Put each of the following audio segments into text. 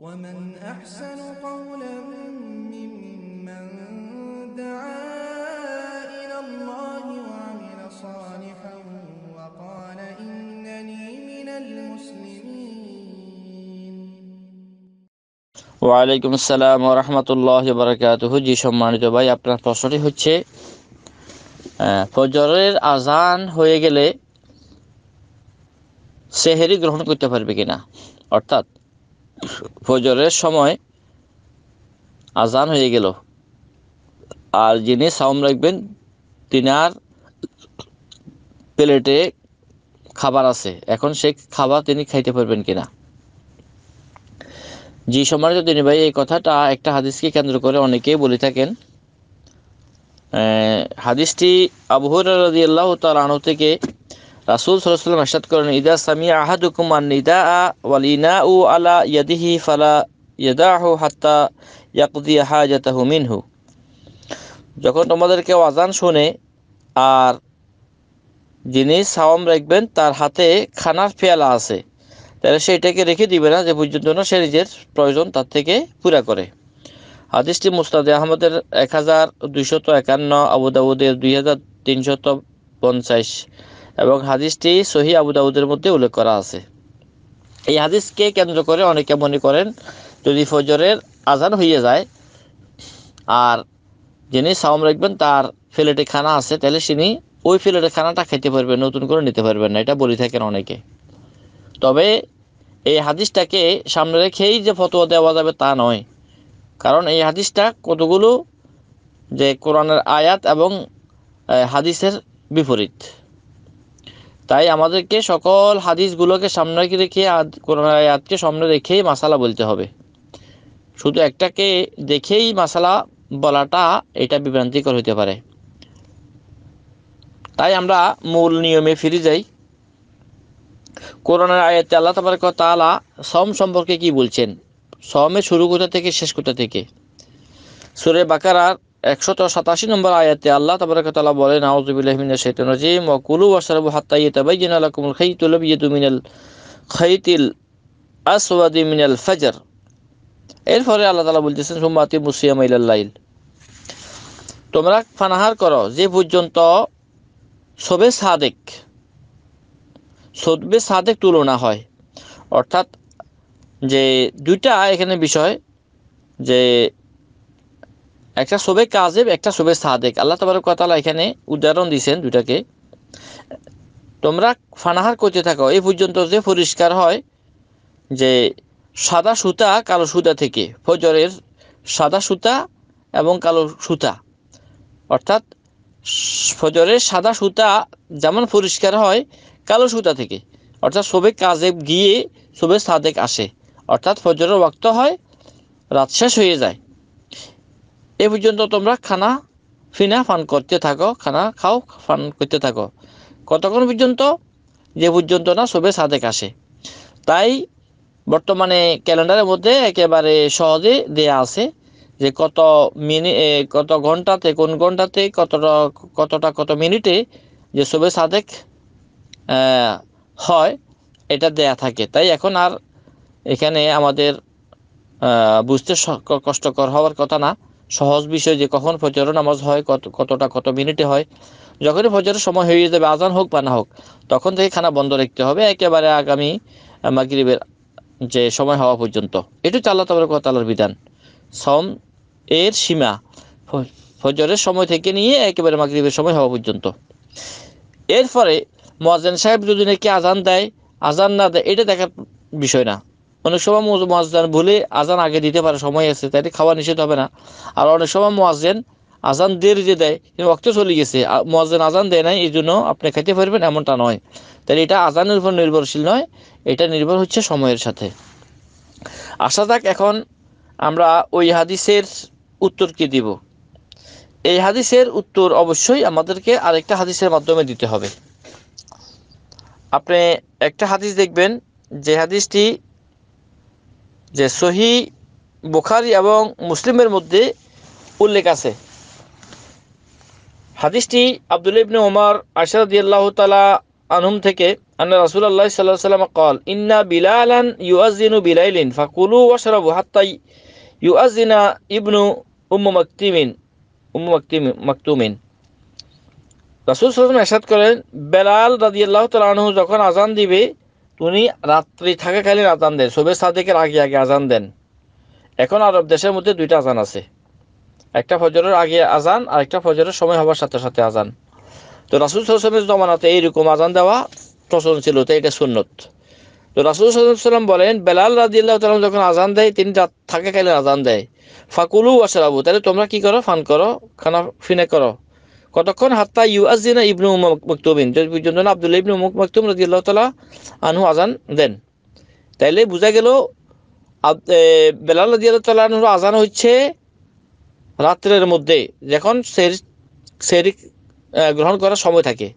ومن أحسن قولا ممن دعا إلى الله وعمل صالحا ওয়ালাইকুম আসসালাম রহমতুল্লাহ বারকাতুহ জি সম্মানিত ভাই আপনার প্রশ্নটি হচ্ছে ফজরের আজান হয়ে গেলে সেহেরি গ্রহণ করতে পারবে কিনা অর্থাৎ ফজরের সময় আজান হয়ে গেল আর যিনি সাউম রাখবেন তিনি আর প্লেটে খাবার আছে এখন সে খাবার তিনি খাইতে পারবেন কিনা জি তো তিনি ভাই এই কথাটা একটা হাদিসকে কেন্দ্র করে অনেকেই বলে থাকেন হাদিসটি আবহর রাজি আল্লাহ তার আনো থেকে রাসুল সাল্লাম আসাদ করেন ইদা আহাদু কুমার নিদা ওয়ালিনা উ আলা ইয়াদিহি ফালা ইয়াদাহু হাত্তা ইয়াকুদি হুমিন মিনহু যখন তোমাদের কেউ আজান শোনে আর যিনি সাওয়াম রাখবেন তার হাতে খানার পেয়ালা আছে তাহলে সেটাকে রেখে দিবে না যে পর্যন্ত না সে নিজের প্রয়োজন তার থেকে পুরা করে হাদিসটি মুস্তাদে আহমদের এক হাজার দুইশত একান্ন আবুদাবুদের দুই হাজার তিনশত পঞ্চাশ এবং হাদিসটি সহি আবু দাউদের মধ্যে উল্লেখ করা আছে এই হাদিসকে কেন্দ্র করে অনেকে মনে করেন যদি ফজরের আজান হয়ে যায় আর যিনি সাওম রাখবেন তার ফ্লেটে খানা আছে তাহলে তিনি ওই ফ্লেটের খানাটা খেতে পারবেন নতুন করে নিতে পারবেন না এটা বলে থাকেন অনেকে তবে এই হাদিসটাকে সামনে রেখেই যে ফতোয়া দেওয়া যাবে তা নয় কারণ এই হাদিসটা কতগুলো যে কোরআনের আয়াত এবং হাদিসের বিপরীত তাই আমাদেরকে সকল হাদিসগুলোকে সামনে রেখে রেখে আয়াতকে সামনে রেখেই মাসালা বলতে হবে শুধু একটাকে দেখেই মাসালা বলাটা এটা বিভ্রান্তিকর হতে পারে তাই আমরা মূল নিয়মে ফিরে যাই করোনার আয়াতে আল্লাহ তাবারক তালা সম সম্পর্কে কি বলছেন সমে শুরু কোথা থেকে শেষ কোথা থেকে সুরে বাকারার একশত সাতাশি নম্বর আয়াতে আল্লাহ তাবরকতলা বলেন আউজুবিল্লাহমিন শৈতন রাজিম ও কুলু ওয়াসারব হাত্তাইয়ে তাবাইন আলাকুমুল খৈতুল বিয়েতু মিনাল খৈতিল আসওয়াদি মিনাল ফজর এরপরে আল্লাহ তালা বলতেছেন সুম্মাতি মুসিয়াম ইলাল্লাইল তোমরা ফানাহার করো যে পর্যন্ত সবে সাদেক সবে সাদেক তুলনা হয় অর্থাৎ যে দুইটা এখানে বিষয় যে একটা সবে কাজেব একটা সবে সাদেক আল্লাহ তাবার কথা এখানে উদাহরণ দিয়েছেন দুটাকে তোমরা ফানাহার করতে থাকো এই পর্যন্ত যে পরিষ্কার হয় যে সাদা সুতা কালো সুতা থেকে ফজরের সাদা সুতা এবং কালো সুতা অর্থাৎ ফজরের সাদা সুতা যেমন পরিষ্কার হয় কালো সুতা থেকে অর্থাৎ সবে কাজে গিয়ে সবে সাদেক আসে অর্থাৎ ফজরের ওয়াক্ত হয় রাত শেষ হয়ে যায় এ পর্যন্ত তোমরা খানা ফিনা ফান করতে থাকো খানা খাও ফান করতে থাকো কতক্ষণ পর্যন্ত যে পর্যন্ত না সবে সাদেক আসে তাই বর্তমানে ক্যালেন্ডারের মধ্যে একেবারে সহজে দেয়া আছে যে কত মিনি কত ঘন্টাতে কোন ঘন্টাতে কতটা কতটা কত মিনিটে যে সবে সাদেক হয় এটা দেয়া থাকে তাই এখন আর এখানে আমাদের বুঝতে কষ্টকর হওয়ার কথা না সহজ বিষয় যে কখন ফজরের নামাজ হয় কত কতটা কত মিনিটে হয় যখনই ফজরের সময় হয়ে যাবে আজান হোক বা না হোক তখন থেকে খানা বন্ধ রাখতে হবে একেবারে আগামী মাগরিবের যে সময় হওয়া পর্যন্ত এটা পারে আল্লাহ তালার বিধান সম এর সীমা ফজরের সময় থেকে নিয়ে একেবারে মাগরিবের সময় হওয়া পর্যন্ত এরপরে মোয়াজেন সাহেব যদি নাকি আজান দেয় আজান না দেয় এটা দেখার বিষয় না অনেক সময় মোয়াজ্জান ভুলে আজান আগে দিতে পারে সময় আছে তাই খাওয়া নিষেধ হবে না আর অনেক সময় মোয়াজ্জেন আজান দেরি যে দেয় কিন্তু অক্ত চলে গেছে মোয়াজ্জেন আজান দেয় নাই এই জন্য আপনি খাইতে পারবেন এমনটা নয় তাহলে এটা আজানের উপর নির্ভরশীল নয় এটা নির্ভর হচ্ছে সময়ের সাথে আশা যাক এখন আমরা ওই হাদিসের উত্তর কি দিব এই হাদিসের উত্তর অবশ্যই আমাদেরকে আরেকটা হাদিসের মাধ্যমে দিতে হবে আপনি একটা হাদিস দেখবেন যে হাদিসটি যে সহি বুখারী এবং মুসলিমের মধ্যে উল্লেখ আছে হাদিসটি আব্দুল ইবনে ওমর আরশিদ আল্লাহ তাআলা অনুম থেকে Анна রাসূলুল্লাহ সাল্লাল্লাহু আলাইহি ওয়া সাল্লামা কাল ইন্না বিলালা ইয়ুআযিনু বিলাইল ফাকুলু ওয়া আশরাবু হাত্তা ইয়ুআযিনা ইবনে উম্মে মাকতুম উম্মে মাকতুম রাসূলুল্লাহর ارشاد করেন Bilal রাদিয়াল্লাহু তাআলা যখন আযান দিবে উনি রাত্রি থাকাকালীন আজান দেন সবে সাদেকের আগে আগে আজান দেন এখন আরব দেশের মধ্যে দুইটা আজান আছে একটা ফজরের আগে আজান আর একটা ফজরের সময় হওয়ার সাথে সাথে আজান তো রাসুল সালামের জমানাতে এইরকম আজান দেওয়া প্রচলন ছিল তো এটা সুন্নত তো রাসুল সাল্লাম বলেন বেলাল রাজিয়াল্লাহ তালাম যখন আজান দেয় তিনি রাত থাকাকালীন আজান দেয় ফাকুলু রাবু তাহলে তোমরা কি করো ফান করো খানা ফিনে করো কতক্ষণ হাত্তা ইউআজিনা ইবনু মকতুবিন যে পর্যন্ত না আবদুল্লাহ ইবনু মকতুম রাজি আল্লাহ তালা আনহু আজান দেন তাইলে বোঝা গেল বেলাল রাজি আল্লাহ তালা আনহু আজান হচ্ছে রাত্রের মধ্যে যখন সের শেরিক গ্রহণ করার সময় থাকে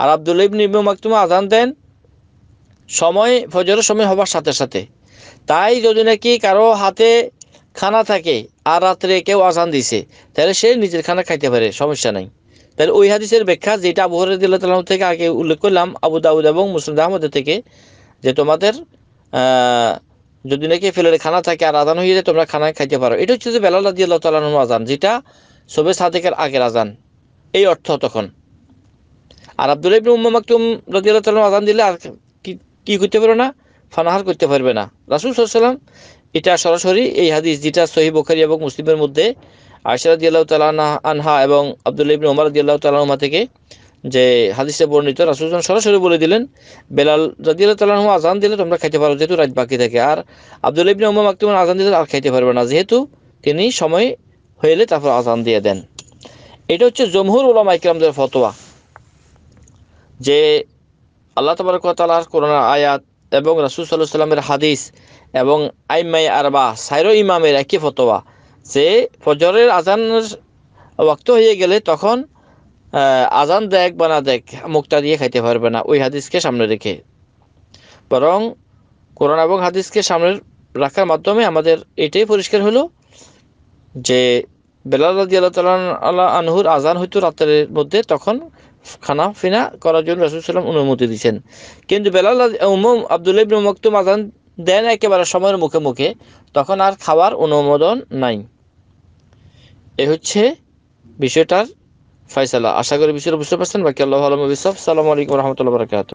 আর আবদুল্লাহ ইবনু ইবনু মকতুম আজান দেন সময় ফজরের সময় হবার সাথে সাথে তাই যদি নাকি কারো হাতে খানা থাকে আর রাত্রে কেউ আজান দিছে তাহলে সে নিজের খানা খাইতে পারে সমস্যা নাই তাহলে ওই হাদিসের ব্যাখ্যা যেটা আবু দিল্লাহ থেকে আগে উল্লেখ করলাম আবু দাউদ এবং মুসলিদ আহমদের থেকে যে তোমাদের যদি নাকি ফেলের খানা থাকে আর আজান হয়ে যায় তোমরা খানা খাইতে পারো এটা হচ্ছে যে বেলাল রাজি আল্লাহ তালানুর আজান যেটা সবে সাদেকের আগের আজান এই অর্থ তখন আর আব্দুল ইবিন উম্মা মাকতুম রাজি আল্লাহ আজান দিলে আর কি করতে পারবে না ফানাহার করতে পারবে না রাসুল সাল্লাম এটা সরাসরি এই হাদিস যেটা সহি বখারি এবং মুসলিমের মধ্যে আয়সারাদ আল্লাহ তালানা আনহা এবং আবদুল্লা ইবিন উমার দিয়াল্লাহ তালাহমা থেকে যে হাদিসে বর্ণিত রাসুলজন সরাসরি বলে দিলেন বেলাল রাজিয়াল্লাহ তালাহমা আজান দিলে তোমরা খাইতে পারো যেহেতু রাত বাকি থাকে আর আবদুল্লা ইবিন উমা মাকতিম আজান দিলে আর খাইতে পারবে না যেহেতু তিনি সময় হইলে তারপর আজান দিয়ে দেন এটা হচ্ছে জমহুর উলামা ইকরামদের ফতোয়া যে আল্লাহ তবরকতালার করোনা আয়াত এবং রাসুল সাল্লাহ সাল্লামের হাদিস এবং আইমাই আরবা সাইরো ইমামের একই ফতোয়া যে ফজরের আজানের ওয়াক্ত হয়ে গেলে তখন আজান দেখ বা না দেখ মুক্তা দিয়ে খাইতে পারবে না ওই হাদিসকে সামনে রেখে বরং কোরআন এবং হাদিসকে সামনে রাখার মাধ্যমে আমাদের এটাই পরিষ্কার হলো যে বেলাল রাজি আল্লাহ তাল্লাহ আল্লাহ আনহুর আজান হয়তো রাত্রের মধ্যে তখন খানা ফিনা করার জন্য রসুল সাল্লাম অনুমতি দিচ্ছেন কিন্তু বেলাল উমম আবদুল্লাহ ইবনু মকতুম আজান দেন একেবারে সময়ের মুখে মুখে তখন আর খাওয়ার অনুমোদন নাই এ হচ্ছে বিষয়টার ফয়সালা আশা করি বিষয়টা বুঝতে পারছেন বাকি আল্লাহ আলম সালামু আলাইকুম রহমতুল্লাহ বরকাত